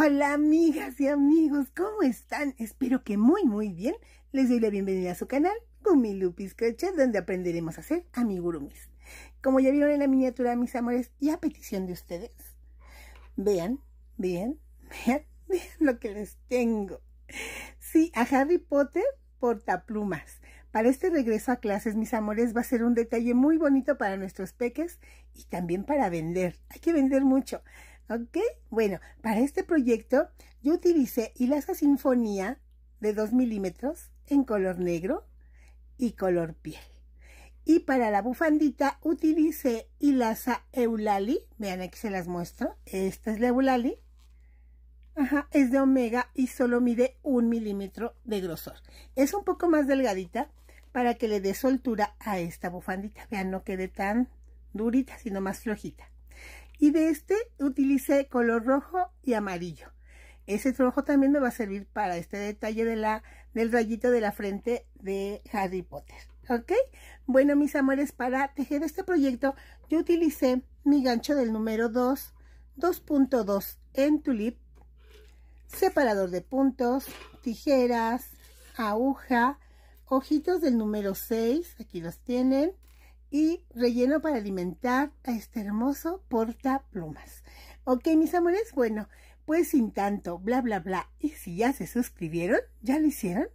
Hola amigas y amigos, ¿cómo están? Espero que muy muy bien. Les doy la bienvenida a su canal, Gumi Lupis Crochet, donde aprenderemos a hacer amigurumis. Como ya vieron en la miniatura, mis amores, y a petición de ustedes, vean, vean, vean, vean lo que les tengo. Sí, a Harry Potter portaplumas. Para este regreso a clases, mis amores, va a ser un detalle muy bonito para nuestros peques y también para vender. Hay que vender mucho. ¿Ok? Bueno, para este proyecto yo utilicé hilaza sinfonía de 2 milímetros en color negro y color piel. Y para la bufandita utilicé hilaza Eulali. Vean, aquí se las muestro. Esta es la Eulali. Ajá, es de omega y solo mide un milímetro de grosor. Es un poco más delgadita para que le dé soltura a esta bufandita. Vean, no quede tan durita, sino más flojita y de este utilicé color rojo y amarillo. Ese rojo también me va a servir para este detalle de la, del rayito de la frente de Harry Potter. ¿Ok? Bueno, mis amores, para tejer este proyecto yo utilicé mi gancho del número 2, 2.2 en tulip, separador de puntos, tijeras, aguja, ojitos del número 6, aquí los tienen, y relleno para alimentar a este hermoso porta plumas Ok, mis amores, bueno, pues sin tanto, bla, bla, bla. Y si ya se suscribieron, ¿ya lo hicieron?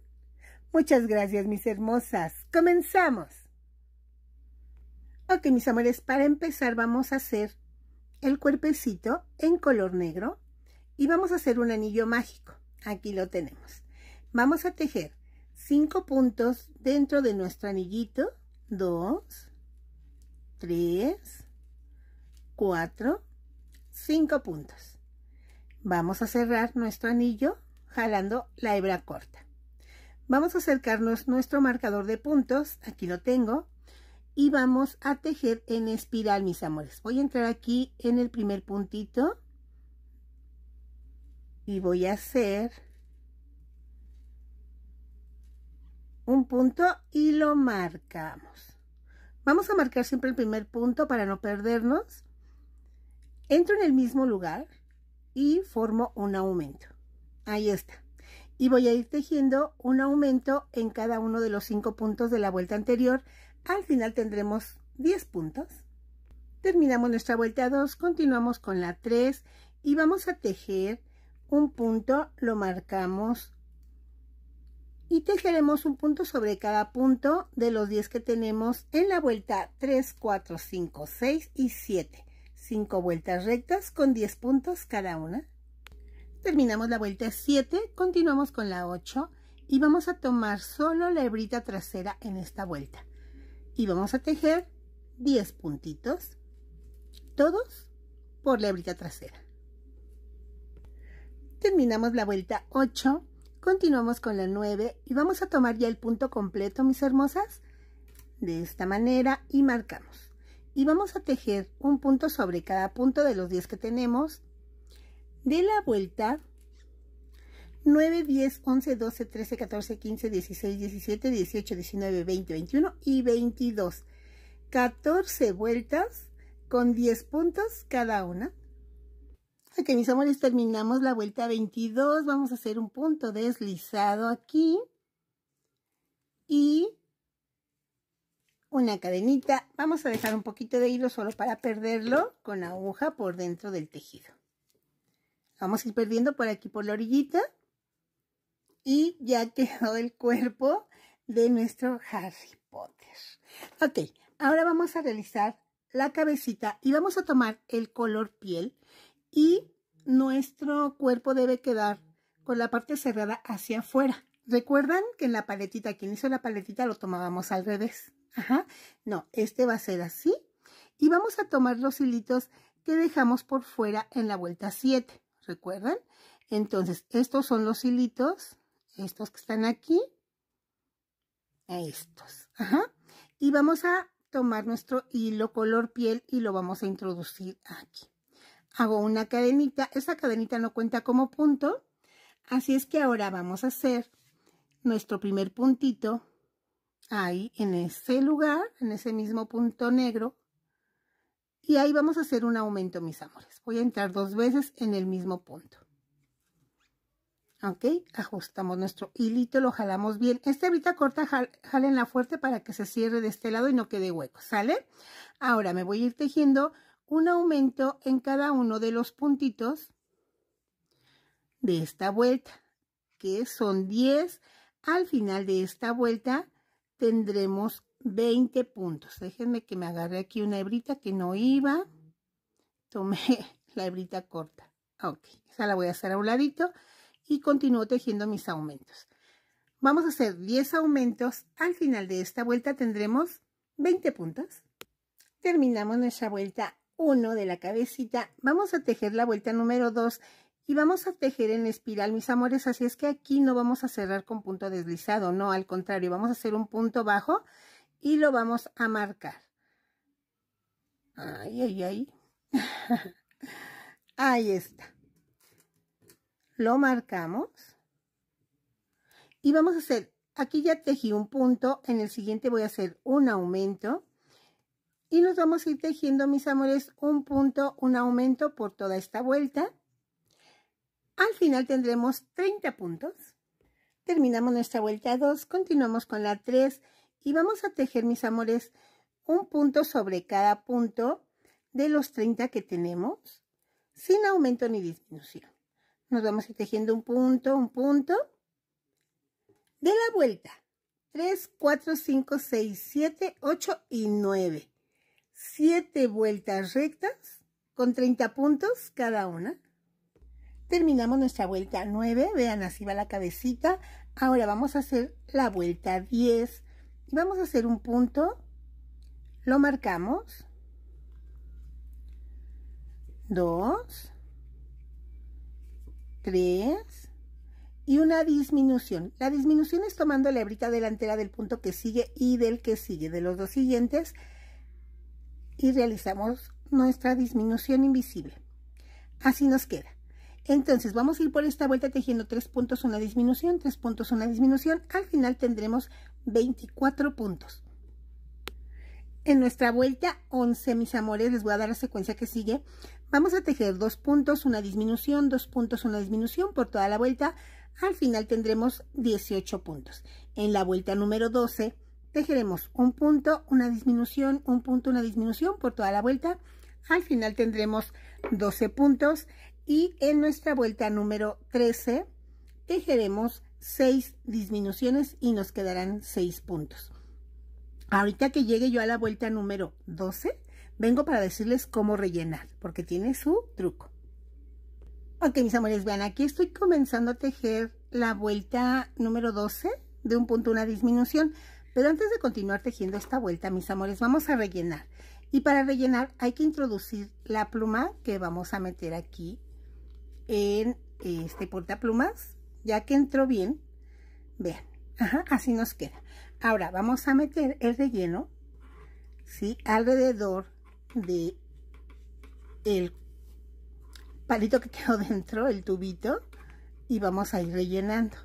Muchas gracias, mis hermosas. ¡Comenzamos! Ok, mis amores, para empezar vamos a hacer el cuerpecito en color negro y vamos a hacer un anillo mágico. Aquí lo tenemos. Vamos a tejer cinco puntos dentro de nuestro anillito. dos. 3, 4, 5 puntos. Vamos a cerrar nuestro anillo jalando la hebra corta. Vamos a acercarnos nuestro marcador de puntos, aquí lo tengo, y vamos a tejer en espiral, mis amores. Voy a entrar aquí en el primer puntito y voy a hacer un punto y lo marcamos. Vamos a marcar siempre el primer punto para no perdernos. Entro en el mismo lugar y formo un aumento. Ahí está. Y voy a ir tejiendo un aumento en cada uno de los cinco puntos de la vuelta anterior. Al final tendremos 10 puntos. Terminamos nuestra vuelta 2, continuamos con la 3 y vamos a tejer un punto, lo marcamos y tejeremos un punto sobre cada punto de los 10 que tenemos en la vuelta 3, 4, 5, 6 y 7. 5 vueltas rectas con 10 puntos cada una. Terminamos la vuelta 7, continuamos con la 8 y vamos a tomar solo la hebrita trasera en esta vuelta. Y vamos a tejer 10 puntitos, todos por la hebrita trasera. Terminamos la vuelta 8 Continuamos con la 9 y vamos a tomar ya el punto completo, mis hermosas. De esta manera y marcamos. Y vamos a tejer un punto sobre cada punto de los 10 que tenemos. De la vuelta, 9, 10, 11, 12, 13, 14, 15, 16, 17, 18, 19, 20, 21 y 22. 14 vueltas con 10 puntos cada una que mis amores, terminamos la vuelta 22. Vamos a hacer un punto deslizado aquí. Y una cadenita. Vamos a dejar un poquito de hilo solo para perderlo con la aguja por dentro del tejido. Vamos a ir perdiendo por aquí por la orillita. Y ya quedó el cuerpo de nuestro Harry Potter. Ok, ahora vamos a realizar la cabecita y vamos a tomar el color piel y nuestro cuerpo debe quedar con la parte cerrada hacia afuera. ¿Recuerdan que en la paletita, quien hizo la paletita lo tomábamos al revés? Ajá. No, este va a ser así. Y vamos a tomar los hilitos que dejamos por fuera en la vuelta 7. ¿Recuerdan? Entonces, estos son los hilitos, estos que están aquí, estos. Ajá. Y vamos a tomar nuestro hilo color piel y lo vamos a introducir aquí hago una cadenita, esa cadenita no cuenta como punto, así es que ahora vamos a hacer nuestro primer puntito ahí en ese lugar, en ese mismo punto negro, y ahí vamos a hacer un aumento, mis amores. Voy a entrar dos veces en el mismo punto. ¿Ok? Ajustamos nuestro hilito, lo jalamos bien. este ahorita corta, jalen jalenla fuerte para que se cierre de este lado y no quede hueco, ¿sale? Ahora me voy a ir tejiendo un aumento en cada uno de los puntitos de esta vuelta, que son 10. Al final de esta vuelta tendremos 20 puntos. Déjenme que me agarre aquí una hebrita que no iba. Tomé la hebrita corta. Ah, ok, esa la voy a hacer a un ladito y continúo tejiendo mis aumentos. Vamos a hacer 10 aumentos. Al final de esta vuelta tendremos 20 puntos. Terminamos nuestra vuelta uno de la cabecita, vamos a tejer la vuelta número 2 y vamos a tejer en espiral, mis amores, así es que aquí no vamos a cerrar con punto deslizado, no, al contrario, vamos a hacer un punto bajo y lo vamos a marcar. Ay, Ahí está. Lo marcamos. Y vamos a hacer, aquí ya tejí un punto, en el siguiente voy a hacer un aumento y nos vamos a ir tejiendo, mis amores, un punto, un aumento por toda esta vuelta. Al final tendremos 30 puntos. Terminamos nuestra vuelta 2, continuamos con la 3 y vamos a tejer, mis amores, un punto sobre cada punto de los 30 que tenemos, sin aumento ni disminución. Nos vamos a ir tejiendo un punto, un punto. De la vuelta, 3, 4, 5, 6, 7, 8 y 9 siete vueltas rectas con 30 puntos cada una. Terminamos nuestra vuelta 9, vean así va la cabecita. Ahora vamos a hacer la vuelta 10 y vamos a hacer un punto, lo marcamos, 2, 3 y una disminución. La disminución es tomando la hebrita delantera del punto que sigue y del que sigue, de los dos siguientes, y realizamos nuestra disminución invisible. Así nos queda. Entonces vamos a ir por esta vuelta tejiendo tres puntos, una disminución, tres puntos, una disminución. Al final tendremos 24 puntos. En nuestra vuelta 11, mis amores, les voy a dar la secuencia que sigue. Vamos a tejer dos puntos, una disminución, dos puntos, una disminución por toda la vuelta. Al final tendremos 18 puntos. En la vuelta número 12 tejeremos un punto, una disminución, un punto, una disminución por toda la vuelta. Al final tendremos 12 puntos y en nuestra vuelta número 13 tejeremos 6 disminuciones y nos quedarán 6 puntos. Ahorita que llegue yo a la vuelta número 12, vengo para decirles cómo rellenar, porque tiene su truco. Ok, mis amores, vean, aquí estoy comenzando a tejer la vuelta número 12 de un punto, una disminución. Pero antes de continuar tejiendo esta vuelta, mis amores, vamos a rellenar. Y para rellenar hay que introducir la pluma que vamos a meter aquí en este portaplumas. Ya que entró bien, vean, así nos queda. Ahora vamos a meter el relleno, ¿sí? Alrededor de el palito que quedó dentro, el tubito, y vamos a ir rellenando.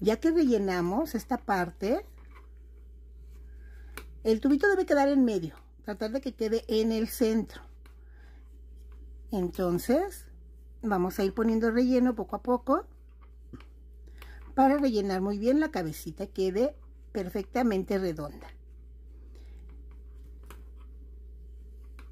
Ya que rellenamos esta parte, el tubito debe quedar en medio, tratar de que quede en el centro. Entonces, vamos a ir poniendo relleno poco a poco para rellenar muy bien la cabecita, quede perfectamente redonda.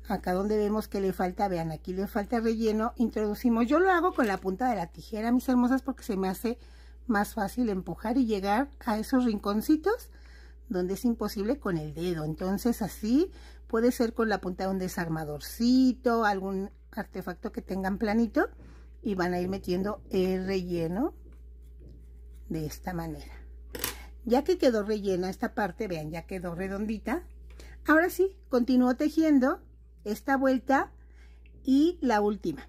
Acá donde vemos que le falta, vean, aquí le falta relleno, introducimos, yo lo hago con la punta de la tijera, mis hermosas, porque se me hace más fácil empujar y llegar a esos rinconcitos donde es imposible con el dedo. Entonces así puede ser con la punta de un desarmadorcito, algún artefacto que tengan planito y van a ir metiendo el relleno de esta manera. Ya que quedó rellena esta parte, vean, ya quedó redondita. Ahora sí, continúo tejiendo esta vuelta y la última.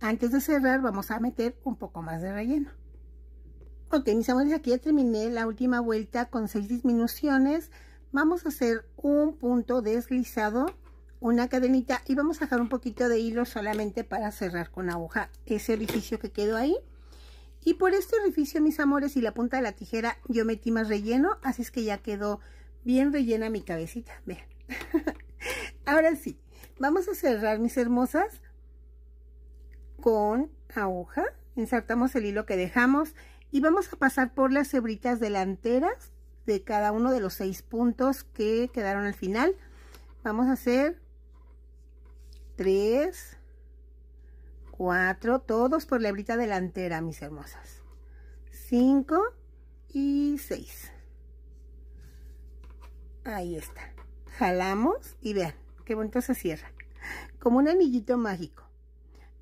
Antes de cerrar vamos a meter un poco más de relleno. Ok, mis amores, aquí ya terminé la última vuelta con seis disminuciones. Vamos a hacer un punto deslizado, una cadenita y vamos a dejar un poquito de hilo solamente para cerrar con aguja ese orificio que quedó ahí. Y por este orificio, mis amores, y la punta de la tijera yo metí más relleno, así es que ya quedó bien rellena mi cabecita. Vean. Ahora sí, vamos a cerrar, mis hermosas, con aguja. Insertamos el hilo que dejamos y vamos a pasar por las hebritas delanteras de cada uno de los seis puntos que quedaron al final. Vamos a hacer 3, 4, todos por la hebrita delantera, mis hermosas. 5 y 6. Ahí está. Jalamos y vean, qué bonito se cierra. Como un anillito mágico.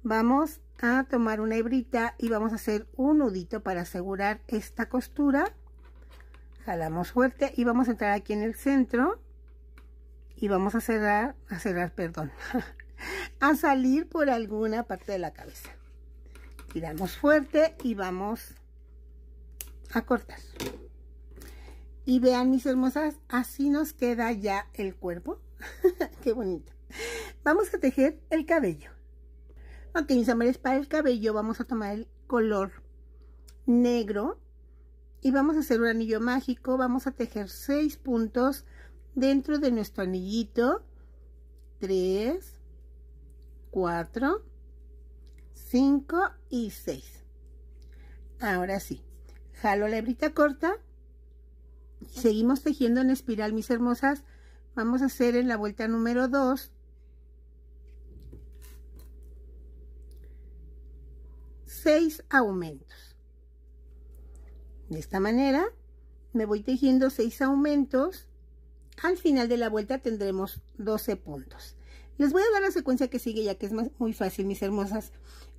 Vamos a tomar una hebrita y vamos a hacer un nudito para asegurar esta costura jalamos fuerte y vamos a entrar aquí en el centro y vamos a cerrar a cerrar perdón a salir por alguna parte de la cabeza tiramos fuerte y vamos a cortar y vean mis hermosas así nos queda ya el cuerpo qué bonito vamos a tejer el cabello Ok, mis amores, para el cabello vamos a tomar el color negro y vamos a hacer un anillo mágico. Vamos a tejer seis puntos dentro de nuestro anillito. 3, 4, 5 y 6. Ahora sí, jalo la hebrita corta seguimos tejiendo en espiral, mis hermosas. Vamos a hacer en la vuelta número 2 seis aumentos. De esta manera me voy tejiendo seis aumentos. Al final de la vuelta tendremos 12 puntos. Les voy a dar la secuencia que sigue ya que es muy fácil, mis hermosas.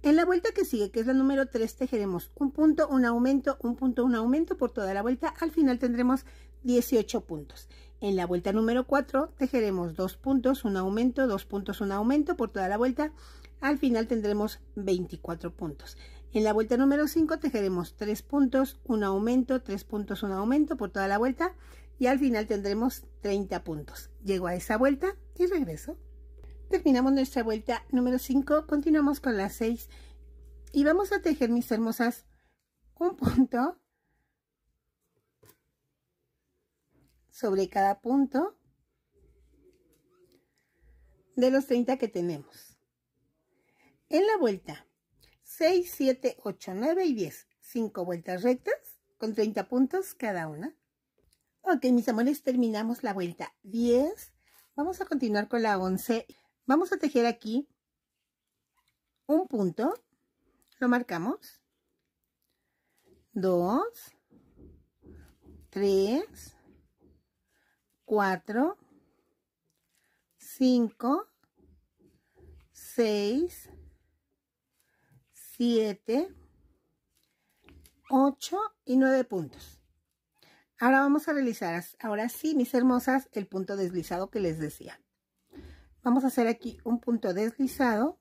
En la vuelta que sigue, que es la número 3, tejeremos un punto, un aumento, un punto, un aumento por toda la vuelta. Al final tendremos 18 puntos. En la vuelta número 4 tejeremos dos puntos, un aumento, dos puntos, un aumento por toda la vuelta. Al final tendremos 24 puntos. En la vuelta número 5 tejeremos 3 puntos, un aumento, 3 puntos, un aumento por toda la vuelta y al final tendremos 30 puntos. Llego a esa vuelta y regreso. Terminamos nuestra vuelta número 5, continuamos con la 6 y vamos a tejer mis hermosas un punto sobre cada punto de los 30 que tenemos. En la vuelta, 6, 7, 8, 9 y 10. cinco vueltas rectas con 30 puntos cada una. Ok, mis amores, terminamos la vuelta 10. Vamos a continuar con la 11. Vamos a tejer aquí un punto. Lo marcamos. 2, 3, 4, 5, 6, 7, 8 y 9 puntos. Ahora vamos a realizar, ahora sí, mis hermosas, el punto deslizado que les decía. Vamos a hacer aquí un punto deslizado.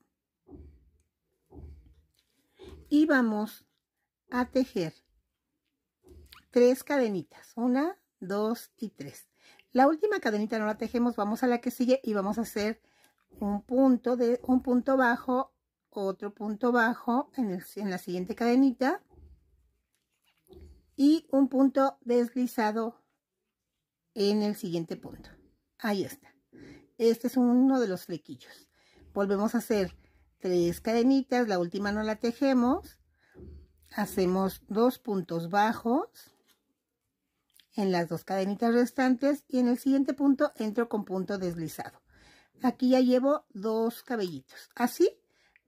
Y vamos a tejer tres cadenitas. Una, dos y tres. La última cadenita no la tejemos, vamos a la que sigue y vamos a hacer un punto, de, un punto bajo otro punto bajo en, la siguiente cadenita y un punto deslizado en el siguiente punto. Ahí está. Este es uno de los flequillos. Volvemos a hacer tres cadenitas, la última no la tejemos. Hacemos dos puntos bajos en las dos cadenitas restantes y en el siguiente punto entro con punto deslizado. Aquí ya llevo dos cabellitos. Así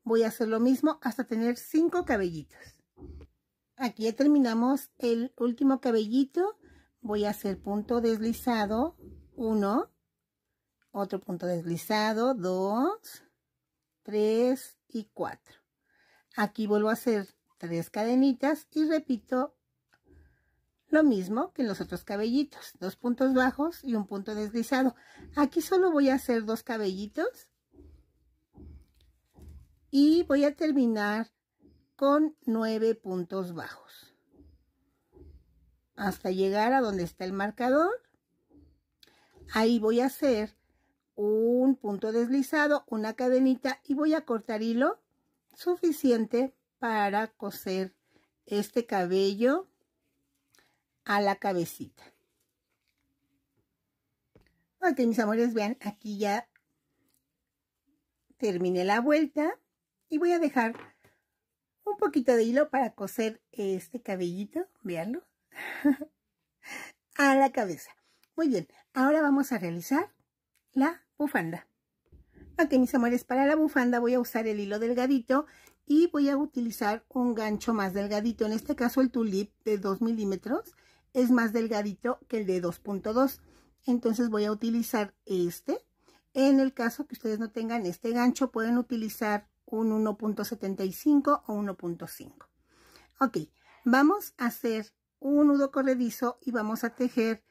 voy a hacer lo mismo hasta tener cinco cabellitos aquí ya terminamos el último cabellito voy a hacer punto deslizado 1 otro punto deslizado 2 3 y 4 aquí vuelvo a hacer tres cadenitas y repito lo mismo que en los otros cabellitos, dos puntos bajos y un punto deslizado. Aquí solo voy a hacer dos cabellitos y voy a terminar con nueve puntos bajos hasta llegar a donde está el marcador ahí voy a hacer un punto deslizado una cadenita y voy a cortar hilo suficiente para coser este cabello a la cabecita ok mis amores vean aquí ya terminé la vuelta y voy a dejar un poquito de hilo para coser este cabellito, veanlo, a la cabeza. Muy bien, ahora vamos a realizar la bufanda. Ok, mis amores, para la bufanda voy a usar el hilo delgadito y voy a utilizar un gancho más delgadito. En este caso el tulip de 2 milímetros es más delgadito que el de 2.2. Entonces voy a utilizar este. En el caso que ustedes no tengan este gancho, pueden utilizar un 1.75 o 1.5. Ok, vamos a hacer un nudo corredizo y vamos a tejer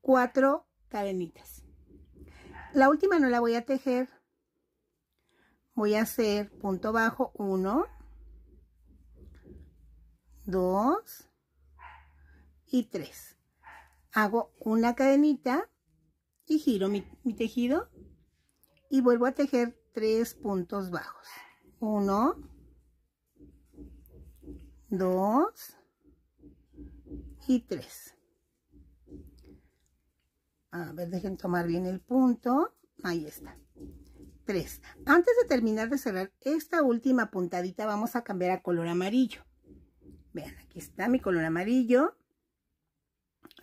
cuatro cadenitas. La última no la voy a tejer. Voy a hacer punto bajo 1, 2 y 3. Hago una cadenita y giro mi tejido y vuelvo a tejer tres puntos bajos. Uno, dos y tres. A ver, dejen tomar bien el punto. Ahí está. Tres. Antes de terminar de cerrar esta última puntadita, vamos a cambiar a color amarillo. Vean, aquí está mi color amarillo.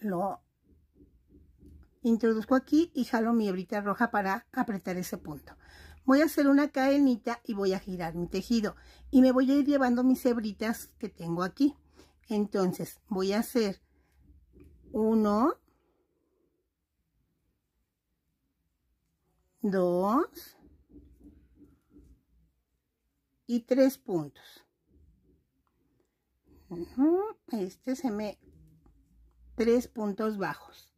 Lo Introduzco aquí y jalo mi hebrita roja para apretar ese punto. Voy a hacer una cadenita y voy a girar mi tejido. Y me voy a ir llevando mis hebritas que tengo aquí. Entonces voy a hacer uno, dos y tres puntos. Este se me... tres puntos bajos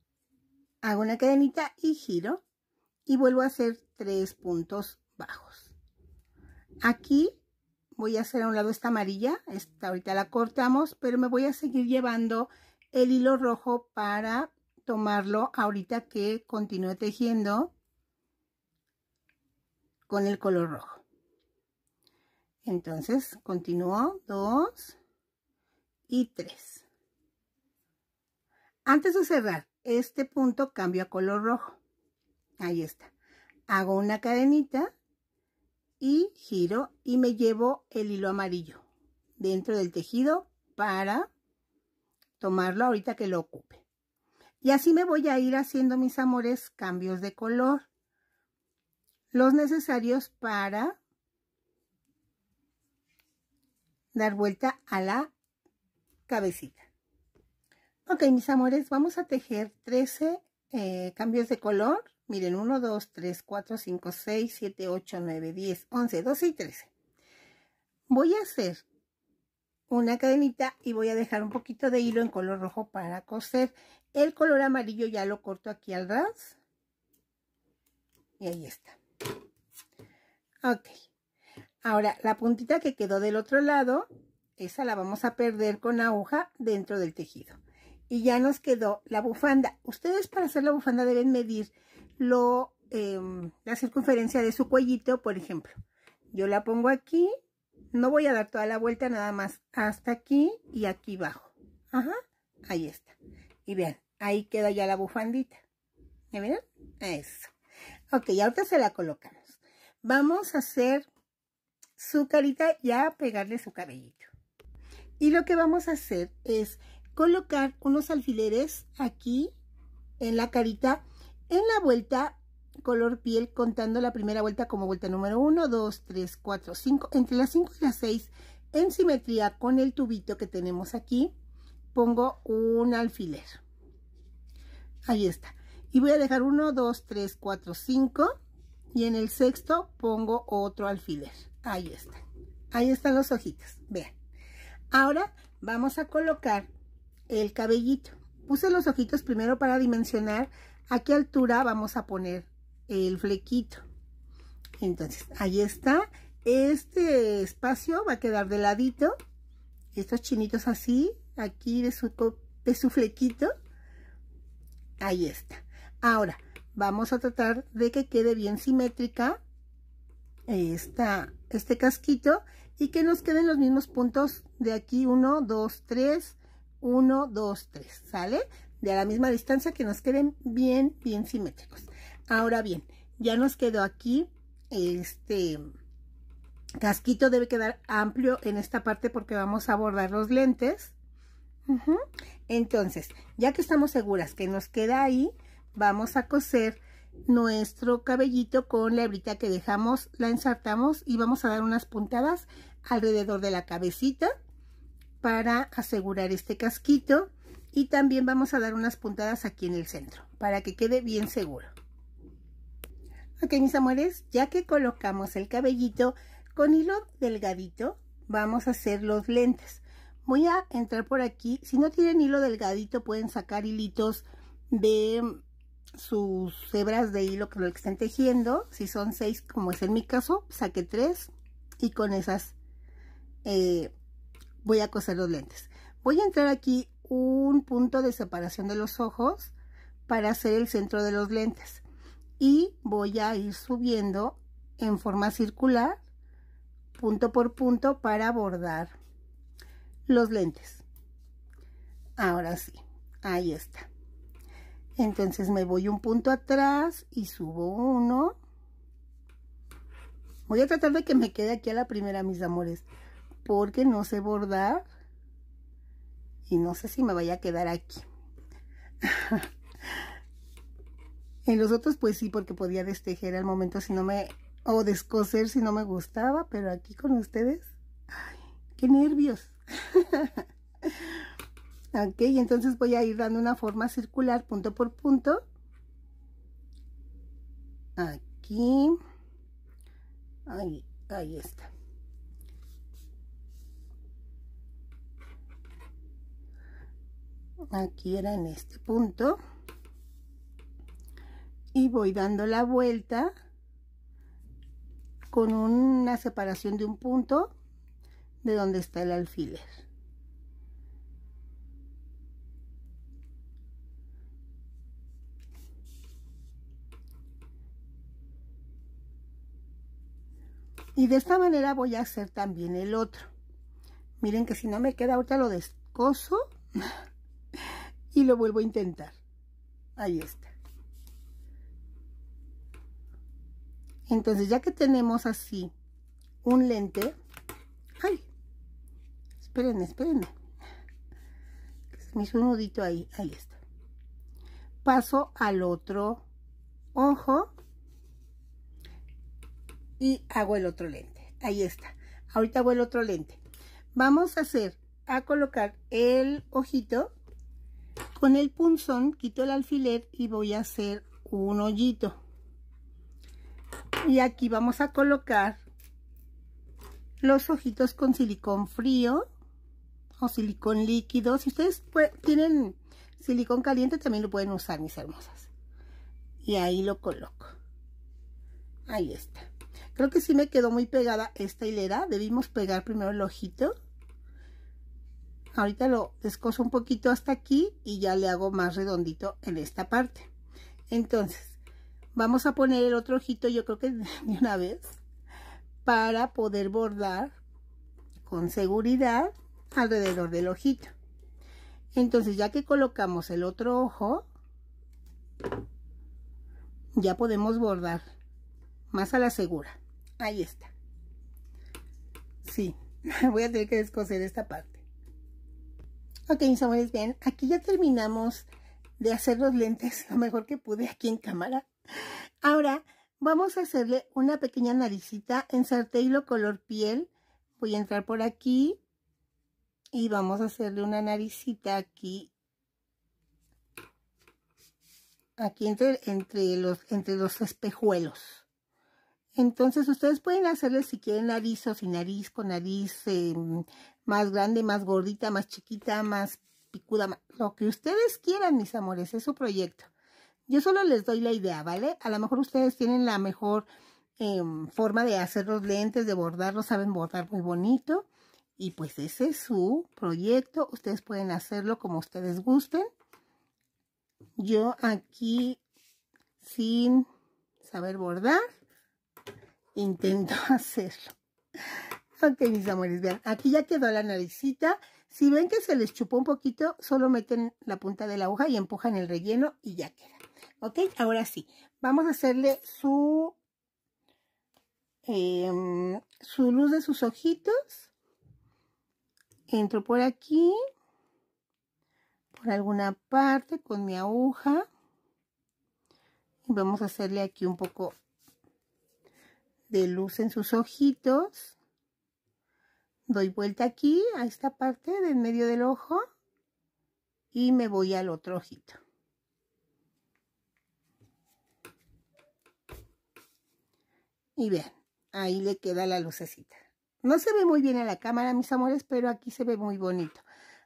hago una cadenita y giro y vuelvo a hacer tres puntos bajos aquí voy a hacer a un lado esta amarilla esta ahorita la cortamos pero me voy a seguir llevando el hilo rojo para tomarlo ahorita que continúe tejiendo con el color rojo entonces continúo dos y tres antes de cerrar este punto cambio a color rojo. Ahí está. Hago una cadenita y giro y me llevo el hilo amarillo dentro del tejido para tomarlo ahorita que lo ocupe. Y así me voy a ir haciendo, mis amores, cambios de color. Los necesarios para dar vuelta a la cabecita. Ok, mis amores, vamos a tejer 13 eh, cambios de color. Miren, 1, 2, 3, 4, 5, 6, 7, 8, 9, 10, 11, 12 y 13. Voy a hacer una cadenita y voy a dejar un poquito de hilo en color rojo para coser. El color amarillo ya lo corto aquí al ras. Y ahí está. Ok. Ahora, la puntita que quedó del otro lado, esa la vamos a perder con aguja dentro del tejido y ya nos quedó la bufanda. Ustedes para hacer la bufanda deben medir lo, em, la circunferencia de su cuellito, por ejemplo. Yo la pongo aquí, no voy a dar toda la vuelta, nada más hasta aquí y aquí bajo. Ajá, ahí está. Y vean, ahí queda ya la bufandita. ¿Ya vieron? Eso. Ok, ahorita se la colocamos. Vamos a hacer su carita y a pegarle su cabellito. Y lo que vamos a hacer es colocar unos alfileres aquí en la carita, en la vuelta color piel, contando la primera vuelta como vuelta número 1, 2, 3, 4, 5, entre las 5 y las 6, en simetría con el tubito que tenemos aquí, pongo un alfiler. Ahí está. Y voy a dejar 1, 2, 3, 4, 5, y en el sexto pongo otro alfiler. Ahí está. Ahí están los ojitos vean. Ahora vamos a colocar el cabellito. Puse los ojitos primero para dimensionar a qué altura vamos a poner el flequito. Entonces, ahí está. Este espacio va a quedar de ladito. Estos chinitos así, aquí de su, de su flequito. Ahí está. Ahora, vamos a tratar de que quede bien simétrica esta, este casquito y que nos queden los mismos puntos de aquí 1, 2, 3, uno, dos, tres, ¿sale? De la misma distancia que nos queden bien, bien simétricos. Ahora bien, ya nos quedó aquí este casquito debe quedar amplio en esta parte porque vamos a bordar los lentes. Entonces, ya que estamos seguras que nos queda ahí, vamos a coser nuestro cabellito con la hebrita que dejamos, la ensartamos y vamos a dar unas puntadas alrededor de la cabecita para asegurar este casquito y también vamos a dar unas puntadas aquí en el centro para que quede bien seguro. Ok, mis amores, ya que colocamos el cabellito con hilo delgadito, vamos a hacer los lentes. Voy a entrar por aquí. Si no tienen hilo delgadito, pueden sacar hilitos de sus hebras de hilo que lo estén tejiendo. Si son seis, como es en mi caso, saqué tres y con esas eh, voy a coser los lentes. Voy a entrar aquí un punto de separación de los ojos para hacer el centro de los lentes. Y voy a ir subiendo en forma circular, punto por punto, para bordar los lentes. Ahora sí, ahí está. Entonces me voy un punto atrás y subo uno. Voy a tratar de que me quede aquí a la primera, mis amores porque no sé bordar y no sé si me vaya a quedar aquí. en los otros pues sí, porque podía destejer al momento si no me... o descoser si no me gustaba, pero aquí con ustedes... ¡Ay, qué nervios! ok, entonces voy a ir dando una forma circular punto por punto. Aquí. Ahí, ahí está. aquí era en este punto y voy dando la vuelta con una separación de un punto de donde está el alfiler y de esta manera voy a hacer también el otro miren que si no me queda ahorita lo descoso y lo vuelvo a intentar. Ahí está. Entonces, ya que tenemos así un lente... ¡Ay! Esperen, esperen. me hizo un nudito ahí. Ahí está. Paso al otro ojo y hago el otro lente. Ahí está. Ahorita hago el otro lente. Vamos a hacer, a colocar el ojito con el punzón quito el alfiler y voy a hacer un hoyito y aquí vamos a colocar los ojitos con silicón frío o silicón líquido si ustedes tienen silicón caliente también lo pueden usar mis hermosas y ahí lo coloco ahí está creo que sí me quedó muy pegada esta hilera debimos pegar primero el ojito ahorita lo descoso un poquito hasta aquí y ya le hago más redondito en esta parte entonces vamos a poner el otro ojito yo creo que de una vez para poder bordar con seguridad alrededor del ojito entonces ya que colocamos el otro ojo ya podemos bordar más a la segura ahí está sí voy a tener que descoser esta parte Ok, mis amores, bien, aquí ya terminamos de hacer los lentes lo mejor que pude aquí en cámara. Ahora vamos a hacerle una pequeña naricita en sarteilo color piel. Voy a entrar por aquí y vamos a hacerle una naricita aquí. Aquí entre, entre, los, entre los espejuelos. Entonces, ustedes pueden hacerle si quieren nariz o sin nariz, con nariz, em, más grande, más gordita, más chiquita, más picuda, lo que ustedes quieran, mis amores, es su proyecto. Yo solo les doy la idea, ¿vale? A lo mejor ustedes tienen la mejor em, forma de hacer los lentes, de bordarlos, saben bordar muy bonito. Y pues ese es su proyecto. Ustedes pueden hacerlo como ustedes gusten. Yo aquí, sin saber bordar, intento hacerlo. Ok, mis amores, vean, aquí ya quedó la naricita. Si ven que se les chupó un poquito, solo meten la punta de la aguja y empujan el relleno y ya queda. Ok, ahora sí, vamos a hacerle su, em, su luz de sus ojitos. Entro por aquí, por alguna parte con mi aguja. Y vamos a hacerle aquí un poco de luz en sus ojitos doy vuelta aquí a esta parte del medio del ojo y me voy al otro ojito. Y vean, ahí le queda la lucecita. No se ve muy bien a la cámara, mis amores, pero aquí se ve muy bonito.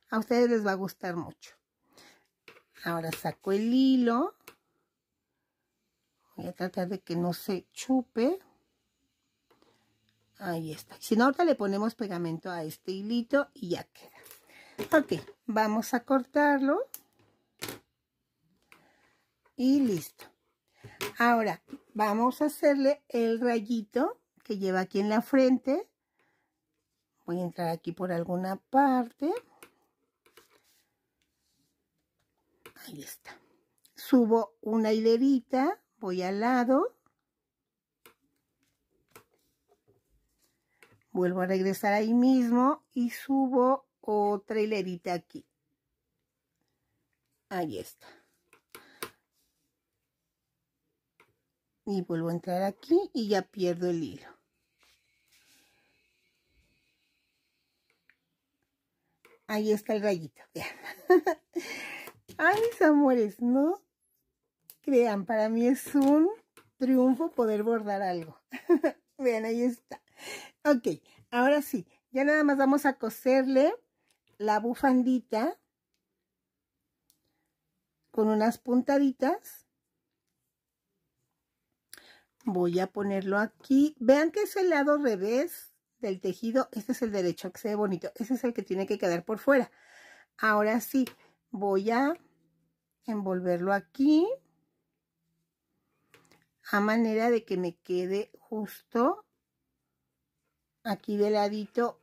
A ustedes les va a gustar mucho. Ahora saco el hilo. Voy a tratar de que no se chupe. Ahí está. Si no, le ponemos pegamento a este hilito y ya queda. Ok, vamos a cortarlo. Y listo. Ahora, vamos a hacerle el rayito que lleva aquí en la frente. Voy a entrar aquí por alguna parte. Ahí está. Subo una hilerita, voy al lado vuelvo a regresar ahí mismo y subo otra hilerita aquí. Ahí está. Y vuelvo a entrar aquí y ya pierdo el hilo. Ahí está el rayito, Ay, mis amores, ¿no? Crean, para mí es un triunfo poder bordar algo. vean, ahí está. Ok, ahora sí, ya nada más vamos a coserle la bufandita con unas puntaditas. Voy a ponerlo aquí. Vean que es el lado revés del tejido. Este es el derecho, que se ve bonito. Ese es el que tiene que quedar por fuera. Ahora sí, voy a envolverlo aquí. A manera de que me quede justo aquí de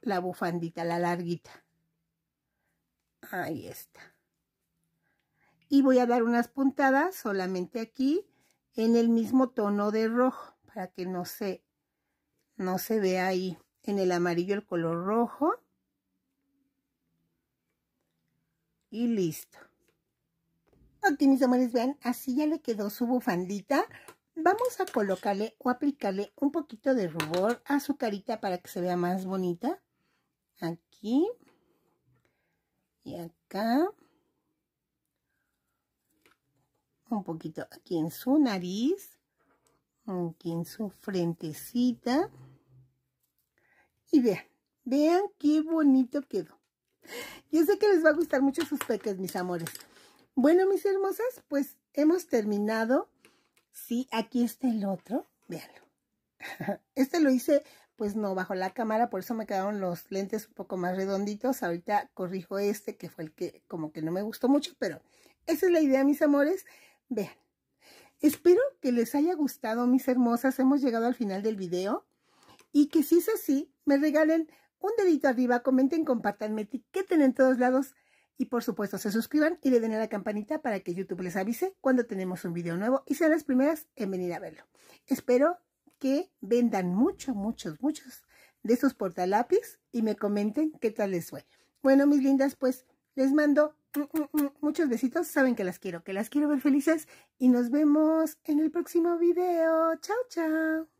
la bufandita, la larguita. Ahí está. Y voy a dar unas puntadas solamente aquí en el mismo tono de rojo para que no se, no se vea ahí en el amarillo el color rojo. Y listo. Aquí mis amores, vean, así ya le quedó su bufandita. Vamos a colocarle o aplicarle un poquito de rubor a su carita para que se vea más bonita. Aquí. Y acá. Un poquito aquí en su nariz. Aquí en su frentecita. Y vean, vean qué bonito quedó. Yo sé que les va a gustar mucho sus peques, mis amores. Bueno, mis hermosas, pues hemos terminado Sí, aquí está el otro. Véanlo. Este lo hice, pues no, bajo la cámara, por eso me quedaron los lentes un poco más redonditos. Ahorita corrijo este, que fue el que como que no me gustó mucho, pero esa es la idea, mis amores. Vean. Espero que les haya gustado, mis hermosas. Hemos llegado al final del video. Y que si es así, me regalen un dedito arriba, comenten, compartan, me etiqueten en todos lados. Y por supuesto se suscriban y le den a la campanita para que YouTube les avise cuando tenemos un video nuevo y sean las primeras en venir a verlo. Espero que vendan mucho, muchos, muchos de esos portalápiz y me comenten qué tal les fue. Bueno, mis lindas, pues les mando mm, mm, mm, muchos besitos. Saben que las quiero, que las quiero ver felices. Y nos vemos en el próximo video. Chao, chao.